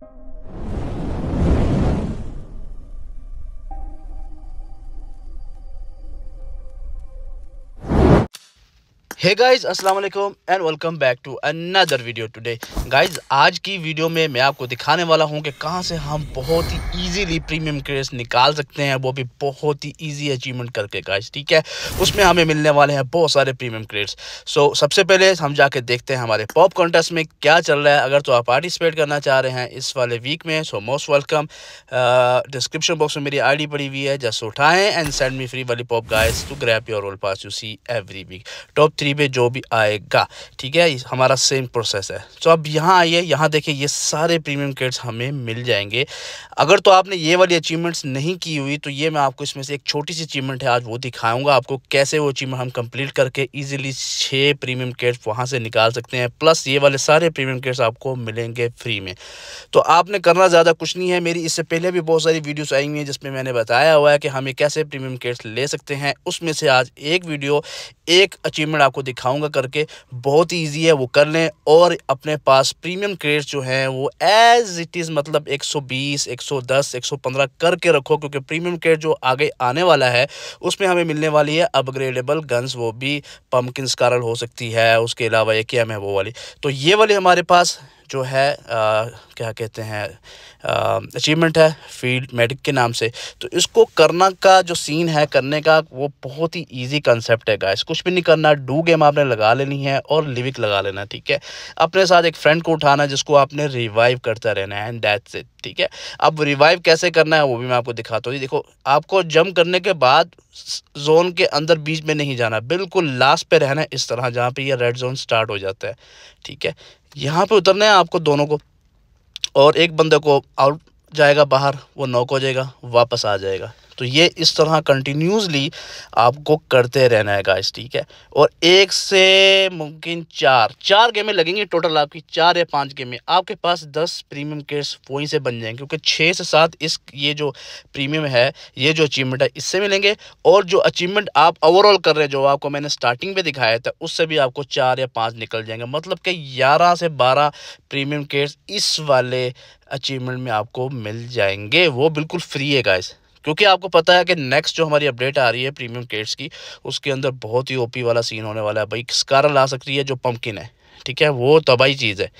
Thank you. Hey guys Aslam and welcome back to another video today guys आज की video में मैं आपको दिखाने वाला हूँ कि कहाँ से हम बहुत ही ईजीली प्रीमियम क्रेस निकाल सकते हैं वो भी बहुत ही ईजी अचीवमेंट करके गाइज ठीक है उसमें हमें मिलने वाले हैं बहुत सारे प्रीमियम क्रेड्स सो so, सबसे पहले हम जाके देखते हैं हमारे पॉप कॉन्टेस्ट में क्या चल रहा है अगर तो आप पार्टिसिपेट करना चाह रहे हैं इस वाले वीक में so most welcome description box में मेरी आई पड़ी हुई है जस्ट उठाएँ एंड सेंड मी फ्री वाली pop guys to grab your royale pass you see every week top three three में जो भी आएगा ठीक है हमारा सेम प्रोसेस है तो अब यहाँ आइए यहाँ देखिए ये सारे प्रीमियम किट्स हमें मिल जाएंगे अगर तो आपने ये वाली अचीवमेंट्स नहीं की हुई तो ये मैं आपको इसमें से एक छोटी सी अचीवमेंट है आज वो दिखाऊंगा आपको कैसे वो अचीवमेंट हम कंप्लीट करके ईजिली छः प्रीमियम किट्स वहाँ से निकाल सकते हैं प्लस ये वाले सारे प्रीमियम किट्स आपको मिलेंगे फ्री में तो आपने करना ज़्यादा कुछ नहीं है मेरी इससे पहले भी बहुत सारी वीडियोस आई हुई हैं जिसमें मैंने बताया हुआ है कि हमें कैसे प्रीमियम किट्स ले सकते हैं उसमें से आज एक वीडियो एक अचीवमेंट आपको आपको दिखाऊंगा करके बहुत ही ईजी है वो कर लें और अपने पास प्रीमियम क्रेट जो हैं वो एज़ इट इज़ मतलब 120, 110, 115 करके रखो क्योंकि प्रीमियम क्रेट जो आगे आने वाला है उसमें हमें मिलने वाली है अपग्रेडेबल गन्स वो भी पम्पकिन स्कारल हो सकती है उसके अलावा एक एम है वो वाली तो ये वाली हमारे पास जो है आ, क्या कहते हैं अचीवमेंट है फील्ड मेडिक के नाम से तो इसको करना का जो सीन है करने का वो बहुत ही ईजी कंसेप्ट है गाइस कुछ भी नहीं करना डू गेम आपने लगा लेनी है और लिविक लगा लेना ठीक है अपने साथ एक फ्रेंड को उठाना जिसको आपने रिवाइव करता रहना है एंड दैट्स इट ठीक है अब रिवाइव कैसे करना है वो भी मैं आपको दिखाता हूँ देखो आपको जम करने के बाद जोन के अंदर बीच में नहीं जाना बिल्कुल लास्ट पे रहना है इस तरह जहाँ पे ये रेड जोन स्टार्ट हो जाता है ठीक है यहाँ पे उतरना है आपको दोनों को और एक बंदे को आउट जाएगा बाहर वो नॉक हो जाएगा वापस आ जाएगा तो ये इस तरह कंटिन्यूसली आपको करते रहना है गाइस ठीक है और एक से मुमकिन चार चार गेमें लगेंगी टोटल आपकी चार या पाँच गेमें आपके पास दस प्रीमियम केट्स वहीं से बन जाएंगे क्योंकि छः से सात इस ये जो प्रीमियम है ये जो अचीवमेंट है इससे मिलेंगे और जो अचीवमेंट आप ओवरऑल कर रहे हैं जो आपको मैंने स्टार्टिंग में दिखाया था उससे भी आपको चार या पाँच निकल जाएंगे मतलब कि ग्यारह से बारह प्रीमियम केट्स इस वाले अचीवमेंट में आपको मिल जाएंगे वो बिल्कुल फ्री है गाइस क्योंकि आपको पता है कि नेक्स्ट जो हमारी अपडेट आ रही है प्रीमियम केट्स की उसके अंदर बहुत ही ओपी वाला सीन होने वाला है भाई स्कारल आ सकती है जो पम्पकिन है ठीक है वो तबाही चीज़ है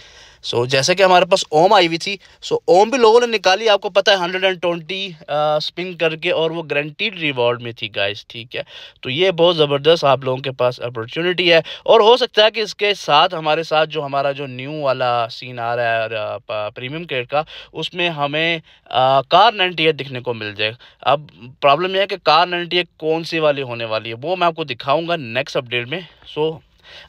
सो so, जैसे कि हमारे पास ओम आई हुई थी सो so, ओम भी लोगों ने निकाली आपको पता है हंड्रेड एंड ट्वेंटी स्पिन करके और वो ग्रंटीड रिवॉर्ड में थी गाइस ठीक है तो ये बहुत ज़बरदस्त आप लोगों के पास अपॉर्चुनिटी है और हो सकता है कि इसके साथ हमारे साथ जो हमारा जो न्यू वाला सीन आ रहा है प्रीमियम केयर का उसमें हमें आ, कार नाइन्टी दिखने को मिल जाए अब प्रॉब्लम यह है कि कार नाइन्टी कौन सी वाली होने वाली है वो मैं आपको दिखाऊँगा नेक्स्ट अपडेट में सो so,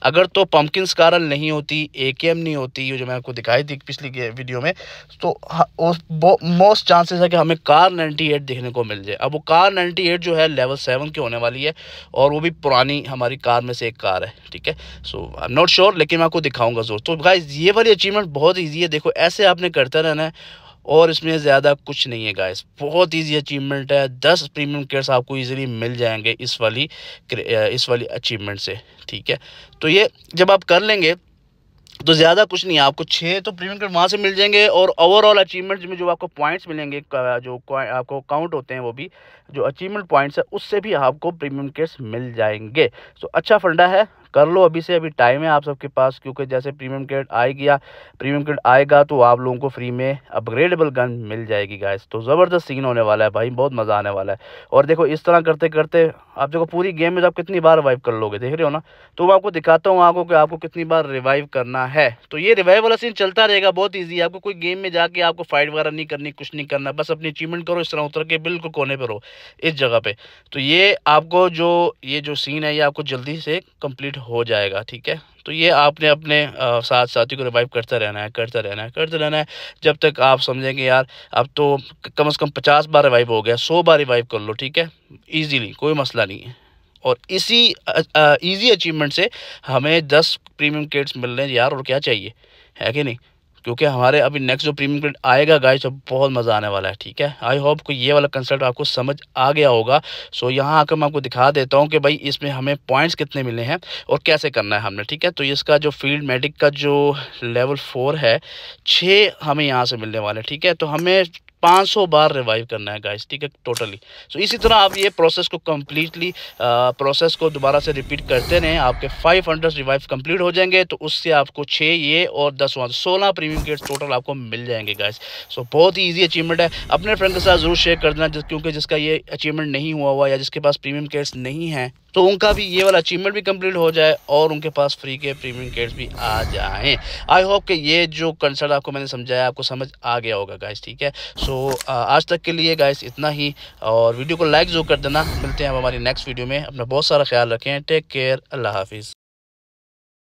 अगर तो पम्पकिन स्कारल नहीं होती ए नहीं होती ये जो मैं आपको दिखाई थी पिछली वीडियो में तो मोस्ट चांसेस है कि हमें कार 98 देखने को मिल जाए अब वो कार 98 जो है लेवल सेवन की होने वाली है और वो भी पुरानी हमारी कार में से एक कार है ठीक है so I am not sure लेकिन मैं आपको दिखाऊंगा जोर तो गाइज ये वाली अचीवमेंट बहुत ईजी है देखो ऐसे आपने करते रहना है और इसमें ज़्यादा कुछ नहीं है गाइस बहुत ईजी अचीवमेंट है दस प्रीमियम किट्स आपको इजीली मिल जाएंगे इस वाली इस वाली अचीवमेंट से ठीक है तो ये जब आप कर लेंगे तो ज़्यादा कुछ नहीं है आपको छः तो प्रीमियम किट वहाँ से मिल जाएंगे और ओवरऑल अचीवमेंट में जो आपको पॉइंट्स मिलेंगे जो आपको काउंट होते हैं वो भी जो अचीवमेंट पॉइंट्स है उससे भी आपको प्रीमियम किट्स मिल जाएंगे तो अच्छा फंडा है कर लो अभी से अभी टाइम है आप सबके पास क्योंकि जैसे प्रीमियम ग्रेड आएगी गया प्रीमियम ग्रेड आएगा तो आप लोगों को फ्री में अपग्रेडेबल गन मिल जाएगी गाइस तो ज़बरदस्त सीन होने वाला है भाई बहुत मज़ा आने वाला है और देखो इस तरह करते करते आप देखो पूरी गेम में तो आप कितनी बार रिवाइव कर लोगे देख रहे हो ना तो मैं आपको दिखाता हूँ आपको कि आपको कितनी बार रिवाइव करना है तो ये रिवाइव वाला सीन चलता रहेगा बहुत ईजी है आपको कोई गेम में जाके आपको फाइट वगैरह नहीं करनी कुछ नहीं करना बस अपनी अचीवमेंट करो इस तरह उतर के बिल्कुल कोने पर हो इस जगह पर तो ये आपको जो ये जो सीन है ये आपको जल्दी से कम्प्लीट हो जाएगा ठीक है तो ये आपने अपने साथ साथी को रिवाइव करता रहना है करता रहना है करते रहना है जब तक आप समझेंगे यार अब तो कम से कम पचास बार रिवाइव हो गया सौ बार रिवाइव कर लो ठीक है ईजीली कोई मसला नहीं है और इसी ईजी अचीवमेंट से हमें दस प्रीमियम किट्स मिल रहे हैं यार और क्या चाहिए है कि नहीं क्योंकि हमारे अभी नेक्स्ट जो प्रीमियम क्रेडिट आएगा गाइस अब बहुत मज़ा आने वाला है ठीक है आई होप को ये वाला कंसल्ट आपको समझ आ गया होगा सो so, यहाँ आकर मैं आपको दिखा देता हूँ कि भाई इसमें हमें पॉइंट्स कितने मिले हैं और कैसे करना है हमने ठीक है तो इसका जो फील्ड मेडिक का जो लेवल फोर है छः हमें यहाँ से मिलने वाले ठीक है तो हमें 500 बार रिवाइव करना है गाइस ठीक है टोटली सो इसी तरह आप ये प्रोसेस को कम्प्लीटली प्रोसेस को दोबारा से रिपीट करते रहें आपके 500 रिवाइव कम्प्लीट हो जाएंगे तो उससे आपको छः ये और दस वहाँ सोलह प्रीमियम गेट्स टोटल आपको मिल जाएंगे गाइस सो बहुत ही ईजी अचीवमेंट है अपने फ्रेंड के साथ जरूर शेयर कर देना क्योंकि जिसका ये अचीवमेंट नहीं हुआ हुआ या जिसके पास प्रीमियम गेट्स नहीं है तो उनका भी ये वाला अचीवमेंट भी कंप्लीट हो जाए और उनके पास फ्री के प्रीमियम गेट्स भी आ जाएं आई होप कि ये जो कंसर्ट आपको मैंने समझाया आपको समझ आ गया होगा गाइस ठीक है सो so, आज तक के लिए गाइस इतना ही और वीडियो को लाइक जो कर देना मिलते हैं हम हमारी नेक्स्ट वीडियो में अपना बहुत सारा ख्याल रखें टेक केयर अल्लाह हाफिज़